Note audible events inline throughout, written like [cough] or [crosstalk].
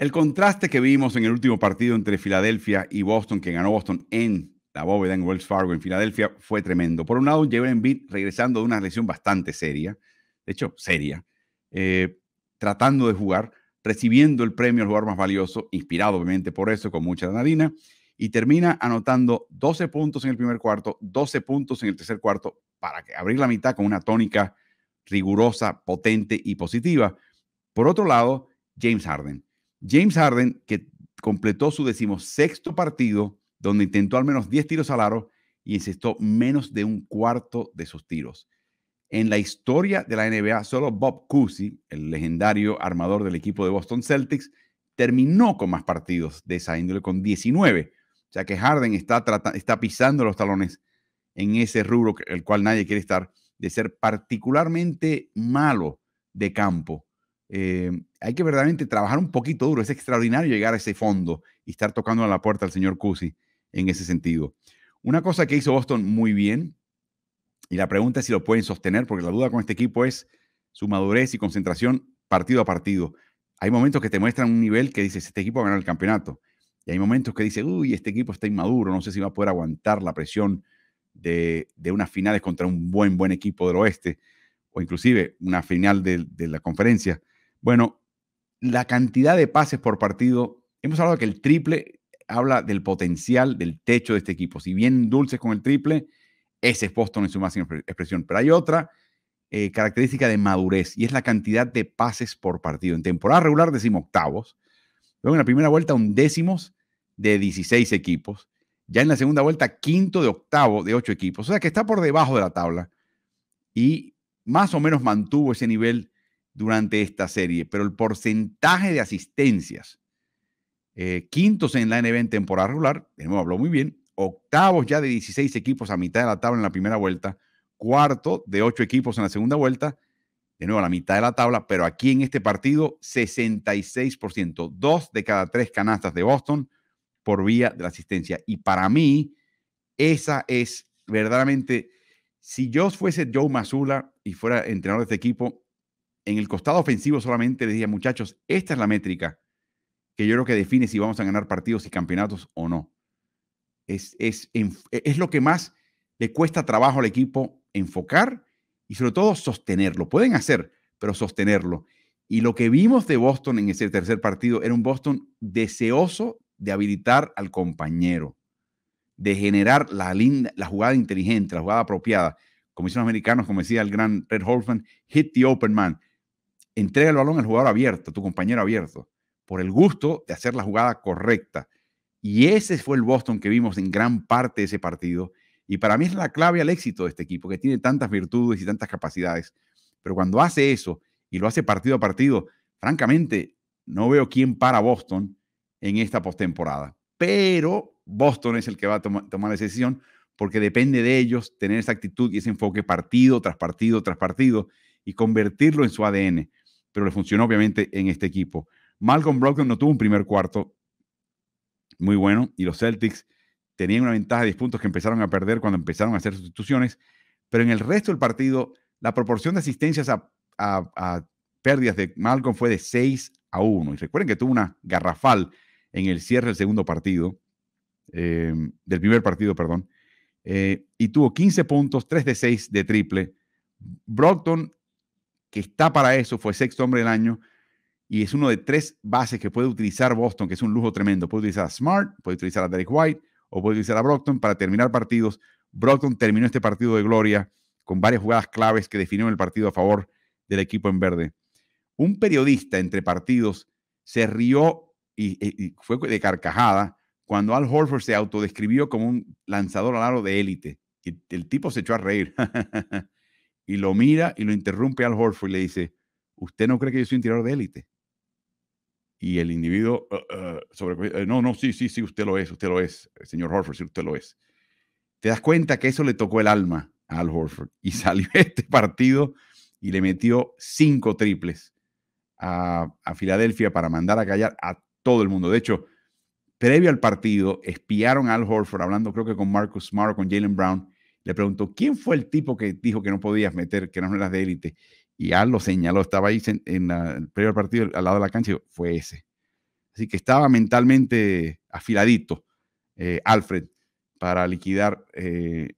El contraste que vimos en el último partido entre Filadelfia y Boston, que ganó Boston en la bóveda en Wells Fargo, en Filadelfia, fue tremendo. Por un lado, Jalen Beat regresando de una lesión bastante seria, de hecho, seria, eh, tratando de jugar, recibiendo el premio al jugador más valioso, inspirado obviamente por eso, con mucha danadina, y termina anotando 12 puntos en el primer cuarto, 12 puntos en el tercer cuarto, para abrir la mitad con una tónica rigurosa, potente y positiva. Por otro lado, James Harden James Harden, que completó su decimosexto partido, donde intentó al menos 10 tiros al aro y encestó menos de un cuarto de sus tiros. En la historia de la NBA, solo Bob Cousy, el legendario armador del equipo de Boston Celtics, terminó con más partidos de esa índole, con 19. O sea que Harden está, está pisando los talones en ese rubro, el cual nadie quiere estar, de ser particularmente malo de campo eh, hay que verdaderamente trabajar un poquito duro. Es extraordinario llegar a ese fondo y estar tocando a la puerta al señor Cusi en ese sentido. Una cosa que hizo Boston muy bien, y la pregunta es si lo pueden sostener, porque la duda con este equipo es su madurez y concentración partido a partido. Hay momentos que te muestran un nivel que dices, este equipo va a ganar el campeonato. Y hay momentos que dices, uy, este equipo está inmaduro, no sé si va a poder aguantar la presión de, unas finales contra un buen, buen equipo del oeste, o inclusive una final de la conferencia. Bueno, la cantidad de pases por partido, hemos hablado que el triple habla del potencial, del techo de este equipo. Si bien dulce con el triple, ese es Boston en su máxima expresión. Pero hay otra eh, característica de madurez y es la cantidad de pases por partido. En temporada regular decimos octavos, luego en la primera vuelta un décimos de 16 equipos, ya en la segunda vuelta quinto de octavo de 8 equipos. O sea que está por debajo de la tabla y más o menos mantuvo ese nivel durante esta serie, pero el porcentaje de asistencias, eh, quintos en la NBA en temporada regular, de nuevo habló muy bien, octavos ya de 16 equipos a mitad de la tabla en la primera vuelta, cuarto de 8 equipos en la segunda vuelta, de nuevo a la mitad de la tabla, pero aquí en este partido 66%, dos de cada tres canastas de Boston por vía de la asistencia. Y para mí, esa es verdaderamente, si yo fuese Joe Mazula y fuera entrenador de este equipo, en el costado ofensivo solamente les decía, muchachos, esta es la métrica que yo creo que define si vamos a ganar partidos y campeonatos o no. Es, es, es lo que más le cuesta trabajo al equipo enfocar y sobre todo sostenerlo. Pueden hacer, pero sostenerlo. Y lo que vimos de Boston en ese tercer partido era un Boston deseoso de habilitar al compañero, de generar la, la jugada inteligente, la jugada apropiada. Como dicen los americanos, como decía el gran Red Holman hit the open man entrega el balón al jugador abierto, tu compañero abierto, por el gusto de hacer la jugada correcta. Y ese fue el Boston que vimos en gran parte de ese partido. Y para mí es la clave al éxito de este equipo, que tiene tantas virtudes y tantas capacidades. Pero cuando hace eso y lo hace partido a partido, francamente, no veo quién para Boston en esta postemporada. Pero Boston es el que va a tomar la decisión porque depende de ellos tener esa actitud y ese enfoque partido tras partido tras partido y convertirlo en su ADN pero le funcionó obviamente en este equipo. Malcolm Brogdon no tuvo un primer cuarto muy bueno y los Celtics tenían una ventaja de 10 puntos que empezaron a perder cuando empezaron a hacer sustituciones, pero en el resto del partido la proporción de asistencias a, pérdidas de Malcolm fue de 6 a 1. Y recuerden que tuvo una garrafal en el cierre del segundo partido, eh, del primer partido, perdón, eh, y tuvo 15 puntos, 3 de 6 de triple. Brockton que está para eso, fue sexto hombre del año y es uno de tres bases que puede utilizar Boston, que es un lujo tremendo. Puede utilizar a Smart, puede utilizar a Derek White o puede utilizar a Brockton para terminar partidos. Brockton terminó este partido de gloria con varias jugadas claves que definieron el partido a favor del equipo en verde. Un periodista entre partidos se rió y, fue de carcajada cuando Al Horford se autodescribió como un lanzador al aro de élite. y el tipo se echó a reír. [laughs] y lo mira y lo interrumpe al Horford y le dice, ¿usted no cree que yo soy un tirador de élite? Y el individuo, eh, eh, sobre, eh, no, no, sí, sí, sí, usted lo es, usted lo es, señor Horford, sí, usted lo es. Te das cuenta que eso le tocó el alma a Al Horford y [laughs] salió este partido y le metió cinco triples a, Filadelfia para mandar a callar a todo el mundo. De hecho, previo al partido, espiaron a Al Horford, hablando creo que con Marcus Smart con Jalen Brown, le preguntó, ¿quién fue el tipo que dijo que no podías meter, que no eras de élite? Y Al lo señaló, estaba ahí en, el primer partido al lado de la cancha, y fue ese. Así que estaba mentalmente afiladito eh, Alfred para liquidar eh,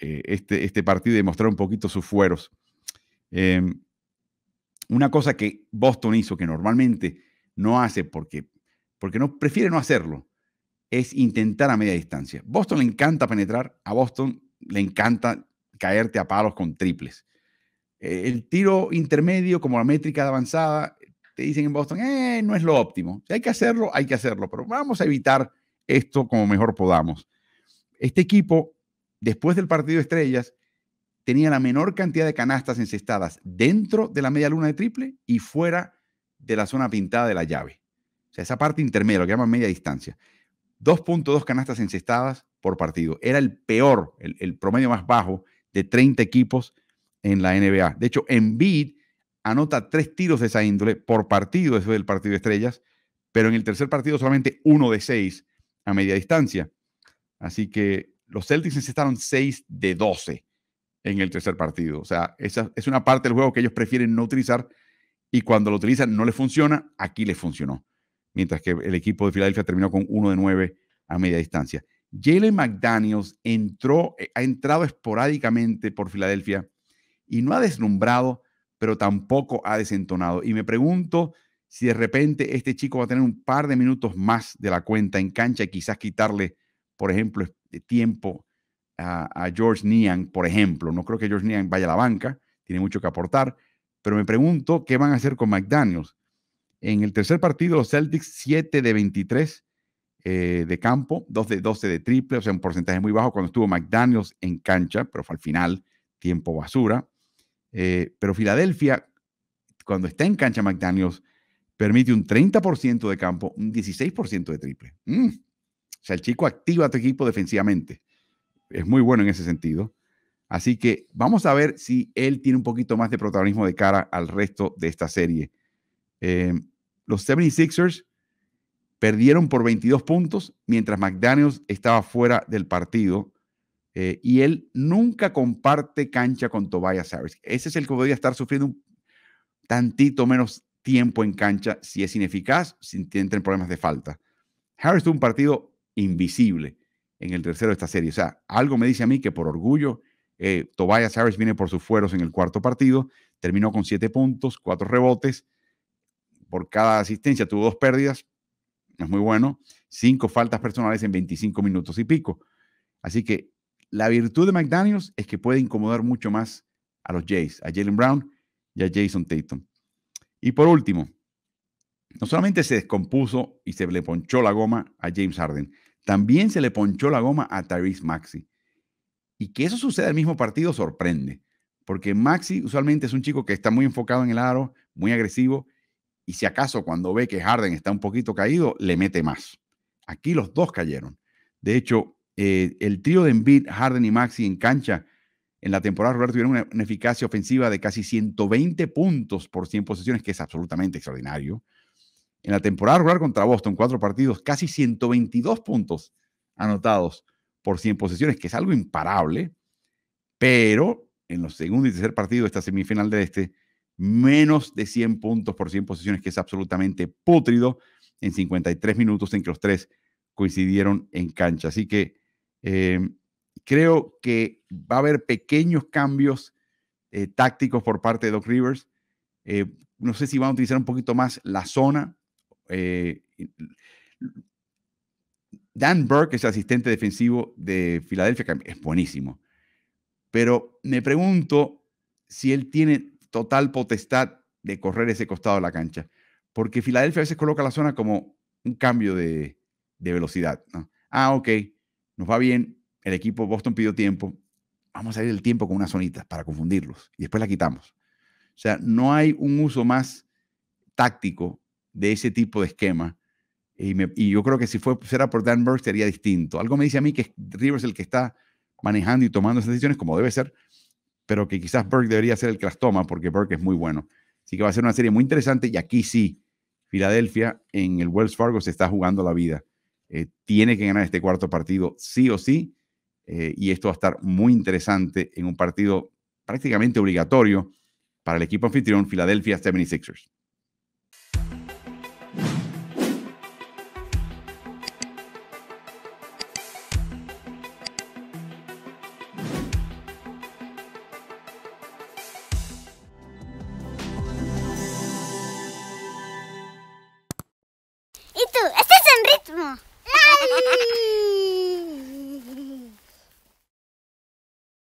eh, este, este partido y mostrar un poquito sus fueros. Em, una cosa que Boston hizo, que normalmente no hace porque, porque no, prefiere no hacerlo, es intentar a media distancia. Boston le encanta penetrar, a Boston le encanta caerte a palos con triples. E, el tiro intermedio, como la métrica de avanzada, te dicen en Boston, eh, no es lo óptimo. Si hay que hacerlo, hay que hacerlo, pero vamos a evitar esto como mejor podamos. Este equipo, después del partido de estrellas, tenía la menor cantidad de canastas encestadas dentro de la media luna de triple y fuera de la zona pintada de la llave. O sea, esa parte intermedia, lo que llaman media distancia. 2.2 canastas encestadas por partido. Era el peor, el, promedio más bajo de 30 equipos en la NBA. De hecho, en bid anota tres tiros de esa índole por partido, eso del partido de estrellas, pero en el tercer partido solamente uno de seis a media distancia. Así que los Celtics necesitaron seis de 12 en el tercer partido. O sea, esa es una parte del juego que ellos prefieren no utilizar y cuando lo utilizan no les funciona, aquí les funcionó. Mientras que el equipo de Filadelfia terminó con uno de nueve a media distancia. Jalen McDaniels entró, eh, ha entrado esporádicamente por Filadelfia y no ha deslumbrado, pero tampoco ha desentonado. Y me pregunto si de repente este chico va a tener un par de minutos más de la cuenta en cancha y quizás quitarle, por ejemplo, eh, tiempo a, George Nian, por ejemplo. No creo que George Nian vaya a la banca, tiene mucho que aportar, pero me pregunto qué van a hacer con McDaniels. En el tercer partido, los Celtics 7 de 23 eh, de campo, 2 de 12 de triple, o sea, un porcentaje muy bajo cuando estuvo McDaniels en cancha, pero fue al final tiempo basura. Eh, pero Filadelfia, cuando está en cancha McDaniels, permite un 30% de campo, un 16% de triple. Mm. O sea, el chico activa a tu equipo defensivamente. Es muy bueno en ese sentido. Así que vamos a ver si él tiene un poquito más de protagonismo de cara al resto de esta serie. Eh, los 76ers Perdieron por 22 puntos mientras McDaniels estaba fuera del partido eh, y él nunca comparte cancha con Tobias Harris. Ese es el que podría estar sufriendo un tantito menos tiempo en cancha si es ineficaz, si entran problemas de falta. Harris tuvo un partido invisible en el tercero de esta serie. O sea, algo me dice a mí que por orgullo eh, Tobias Harris viene por sus fueros en el cuarto partido, terminó con siete puntos, cuatro rebotes, por cada asistencia tuvo dos pérdidas, es muy bueno. Cinco faltas personales en 25 minutos y pico. Así que la virtud de McDaniels es que puede incomodar mucho más a los Jays, a Jalen Brown y a Jason Tatum. Y por último, no solamente se descompuso y se le ponchó la goma a James Harden, también se le ponchó la goma a Tyrese Maxi. Y que eso suceda en el mismo partido sorprende, porque Maxi usualmente es un chico que está muy enfocado en el aro, muy agresivo, y si acaso cuando ve que Harden está un poquito caído, le mete más. Aquí los dos cayeron. De hecho, eh, el trío de Embiid, Harden y Maxi en cancha en la temporada regular tuvieron una, eficacia ofensiva de casi 120 puntos por 100 posesiones, que es absolutamente extraordinario. En la temporada regular contra Boston, cuatro partidos, casi 122 puntos anotados por 100 posesiones, que es algo imparable. Pero en los segundos y tercer partido de esta semifinal de este, menos de 100 puntos por 100 posiciones, que es absolutamente pútrido, en 53 minutos en que los tres coincidieron en cancha. Así que em, creo que va a haber pequeños cambios eh, tácticos por parte de Doc Rivers. Eh, no sé si van a utilizar un poquito más la zona. Eh, Dan Burke es asistente defensivo de Filadelfia, es buenísimo. Pero me pregunto si él tiene total potestad de correr ese costado de la cancha. Porque Filadelfia a veces coloca la zona como un cambio de, velocidad. Ah, ok, nos va bien, el equipo Boston pidió tiempo, vamos a ir el tiempo con una zonita para confundirlos y después la quitamos. O sea, no hay un uso más táctico de ese tipo de esquema. Eh, y, yo creo que si fuera por Dan Burke sería distinto. Algo me dice a mí que Rivers es el que está manejando y tomando esas decisiones como debe ser, pero que quizás Burke debería ser el crastoma porque Burke es muy bueno. Así que va a ser una serie muy interesante y aquí sí, Filadelfia en el Wells Fargo se está jugando la vida. Eh, tiene que ganar este cuarto partido sí o sí eh, y esto va a estar muy interesante en un partido prácticamente obligatorio para el equipo anfitrión Filadelfia 76ers.